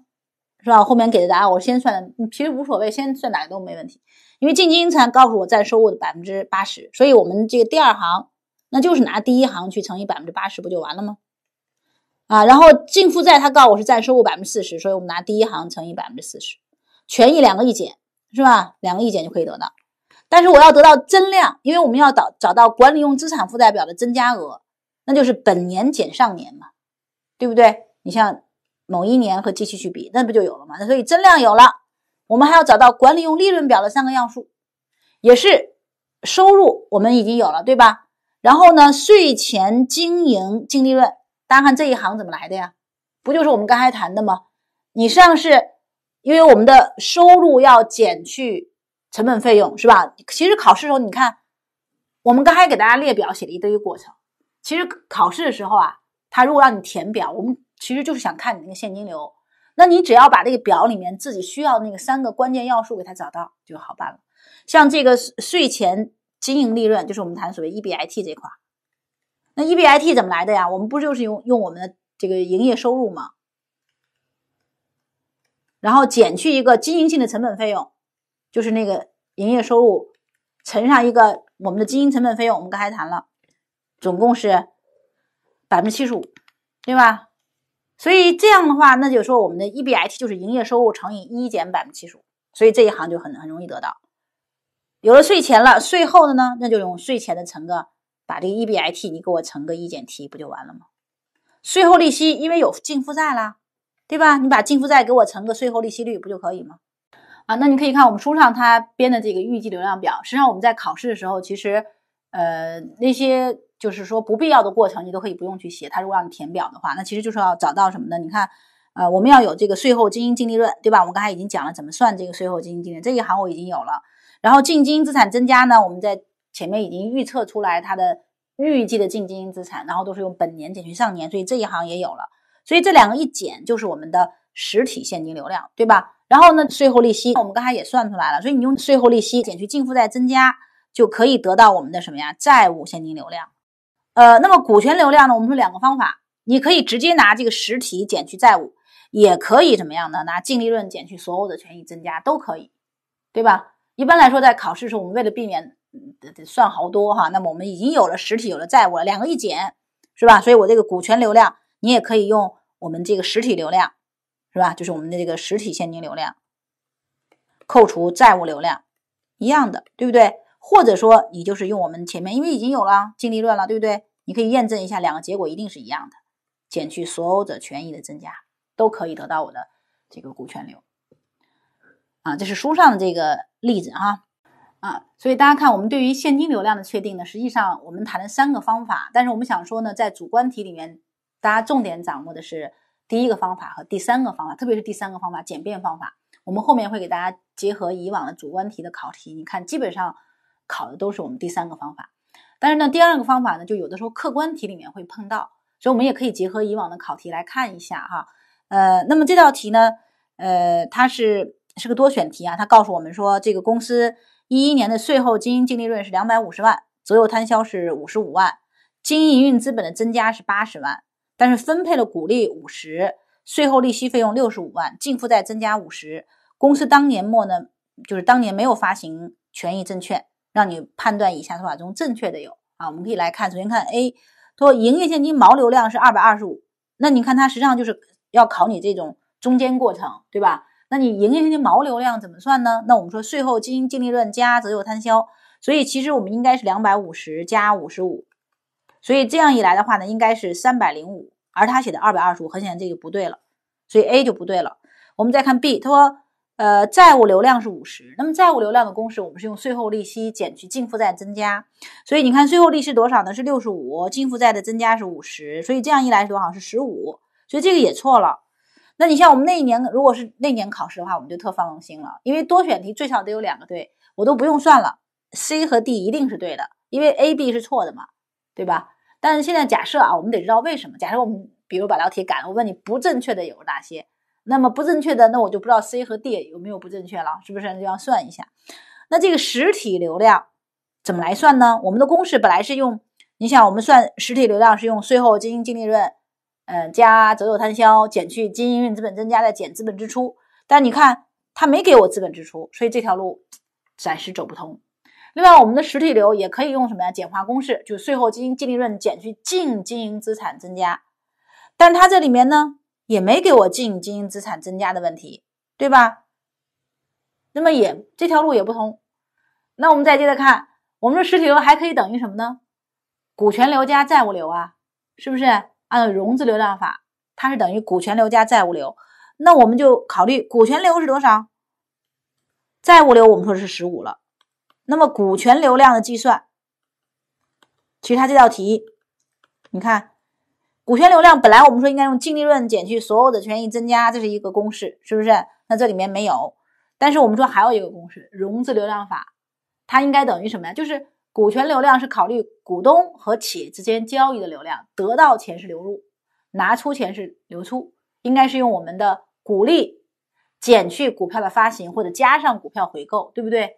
是吧？后面给的答案我先算，其实无所谓，先算哪个都没问题。因为净经营资产告诉我占收入的百分之八十，所以我们这个第二行那就是拿第一行去乘以百分之八十，不就完了吗？啊，然后净负债它告诉我是占收入百分之四十，所以我们拿第一行乘以百分之四十，权益两个一减是吧？两个一减就可以得到。但是我要得到增量，因为我们要找找到管理用资产负债表的增加额，那就是本年减上年嘛，对不对？你像。某一年和机器去比，那不就有了吗？那所以增量有了，我们还要找到管理用利润表的三个要素，也是收入，我们已经有了，对吧？然后呢，税前经营净利润，大家看这一行怎么来的呀？不就是我们刚才谈的吗？你实际上是因为我们的收入要减去成本费用，是吧？其实考试的时候，你看，我们刚才给大家列表写了一堆过程，其实考试的时候啊，他如果让你填表，我们。其实就是想看你那个现金流，那你只要把这个表里面自己需要那个三个关键要素给它找到就好办了。像这个税前经营利润，就是我们谈所谓 EBIT 这块。那 EBIT 怎么来的呀？我们不就是用用我们的这个营业收入吗？然后减去一个经营性的成本费用，就是那个营业收入乘上一个我们的经营成本费用，我们刚才谈了，总共是百分之七十五，对吧？所以这样的话，那就说我们的 EBIT 就是营业收入乘以一减百分之七十五，所以这一行就很很容易得到。有了税前了，税后的呢？那就用税前的乘个把这个 EBIT 你给我乘个一减 T 不就完了吗？税后利息因为有净负债啦，对吧？你把净负债给我乘个税后利息率不就可以吗？啊，那你可以看我们书上他编的这个预计流量表，实际上我们在考试的时候其实呃那些。就是说不必要的过程你都可以不用去写。他如果让你填表的话，那其实就是要找到什么呢？你看，呃，我们要有这个税后经营净利润，对吧？我们刚才已经讲了怎么算这个税后经营净利润，这一行我已经有了。然后净经营资产增加呢，我们在前面已经预测出来它的预计的净经营资产，然后都是用本年减去上年，所以这一行也有了。所以这两个一减就是我们的实体现金流量，对吧？然后呢，税后利息我们刚才也算出来了，所以你用税后利息减去净负债增加，就可以得到我们的什么呀？债务现金流量。呃，那么股权流量呢？我们说两个方法，你可以直接拿这个实体减去债务，也可以怎么样呢？拿净利润减去所有的权益增加都可以，对吧？一般来说，在考试时候，我们为了避免得算好多哈，那么我们已经有了实体，有了债务了，两个一减是吧？所以我这个股权流量，你也可以用我们这个实体流量，是吧？就是我们的这个实体现金流量扣除债务流量一样的，对不对？或者说，你就是用我们前面，因为已经有了净利润了，对不对？你可以验证一下，两个结果一定是一样的，减去所有者权益的增加，都可以得到我的这个股权流。啊，这是书上的这个例子哈。啊，所以大家看，我们对于现金流量的确定呢，实际上我们谈了三个方法，但是我们想说呢，在主观题里面，大家重点掌握的是第一个方法和第三个方法，特别是第三个方法简便方法。我们后面会给大家结合以往的主观题的考题，你看基本上。考的都是我们第三个方法，但是呢，第二个方法呢，就有的时候客观题里面会碰到，所以我们也可以结合以往的考题来看一下哈。呃，那么这道题呢，呃，它是是个多选题啊，它告诉我们说，这个公司一一年的税后经营净利润是两百五十万，左右摊销是五十五万，经营营运资本的增加是八十万，但是分配了股利五十，税后利息费用六十五万，净负债增加五十，公司当年末呢，就是当年没有发行权益证券。让你判断以下说法中正确的有啊，我们可以来看，首先看 A，说营业现金毛流量是二百二十五，那你看它实际上就是要考你这种中间过程，对吧？那你营业现金毛流量怎么算呢？那我们说税后经营净利润加折旧摊销，所以其实我们应该是两百五十加五十五，所以这样一来的话呢，应该是三百零五，而他写的二百二十五，很显然这就不对了，所以 A 就不对了。我们再看 B，他说。呃，债务流量是五十，那么债务流量的公式我们是用税后利息减去净负债增加，所以你看税后利息多少呢？是六十五，净负债的增加是五十，所以这样一来是多少？是十五，所以这个也错了。那你像我们那一年，如果是那年考试的话，我们就特放松心了，因为多选题最少得有两个对，我都不用算了，C 和 D 一定是对的，因为 A、B 是错的嘛，对吧？但是现在假设啊，我们得知道为什么。假设我们比如把老题改了，我问你不正确的有哪些？那么不正确的，那我就不知道 C 和 D 有没有不正确了，是不是？那就要算一下。那这个实体流量怎么来算呢？我们的公式本来是用，你想我们算实体流量是用税后经营净利润，嗯，加折旧摊销，减去经营润资本增加的减资本支出。但你看它没给我资本支出，所以这条路暂时走不通。另外，我们的实体流也可以用什么呀？简化公式，就税后经营净利润减去净经营资产增加。但它这里面呢？也没给我进经营资产增加的问题，对吧？那么也这条路也不通。那我们再接着看，我们说实体流还可以等于什么呢？股权流加债务流啊，是不是？按融资流量法，它是等于股权流加债务流。那我们就考虑股权流是多少？债务流我们说是十五了。那么股权流量的计算，其实它这道题，你看。股权流量本来我们说应该用净利润减去所有的权益增加，这是一个公式，是不是？那这里面没有，但是我们说还有一个公式，融资流量法，它应该等于什么呀？就是股权流量是考虑股东和企业之间交易的流量，得到钱是流入，拿出钱是流出，应该是用我们的股利减去股票的发行或者加上股票回购，对不对？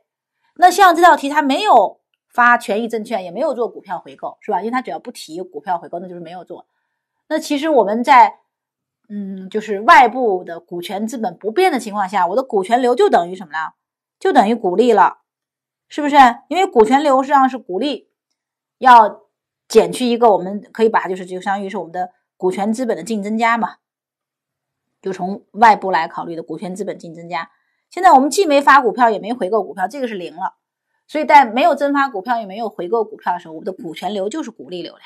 那像这道题它没有发权益证券，也没有做股票回购，是吧？因为它只要不提股票回购，那就是没有做。那其实我们在，嗯，就是外部的股权资本不变的情况下，我的股权流就等于什么呢？就等于股利了，是不是？因为股权流实际上是股利，要减去一个，我们可以把它就是就相当于是我们的股权资本的净增加嘛，就从外部来考虑的股权资本净增加。现在我们既没发股票，也没回购股票，这个是零了。所以，在没有增发股票也没有回购股票的时候，我们的股权流就是股利流量。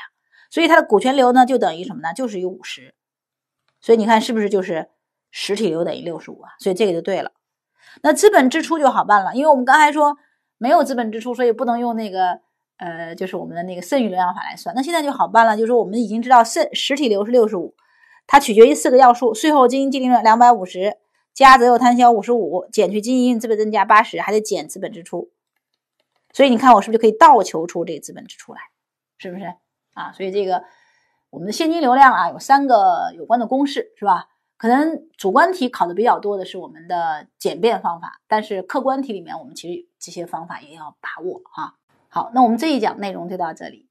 所以它的股权流呢，就等于什么呢？就是于五十。所以你看是不是就是实体流等于六十五啊？所以这个就对了。那资本支出就好办了，因为我们刚才说没有资本支出，所以不能用那个呃，就是我们的那个剩余流量法来算。那现在就好办了，就是我们已经知道剩实体流是六十五，它取决于四个要素：税后经营净利润两百五十加择旧摊销五十五，减去经营资本增加八十，还得减资本支出。所以你看我是不是就可以倒求出这个资本支出来？是不是？啊，所以这个我们的现金流量啊，有三个有关的公式，是吧？可能主观题考的比较多的是我们的简便方法，但是客观题里面，我们其实这些方法也要把握啊。好，那我们这一讲内容就到这里。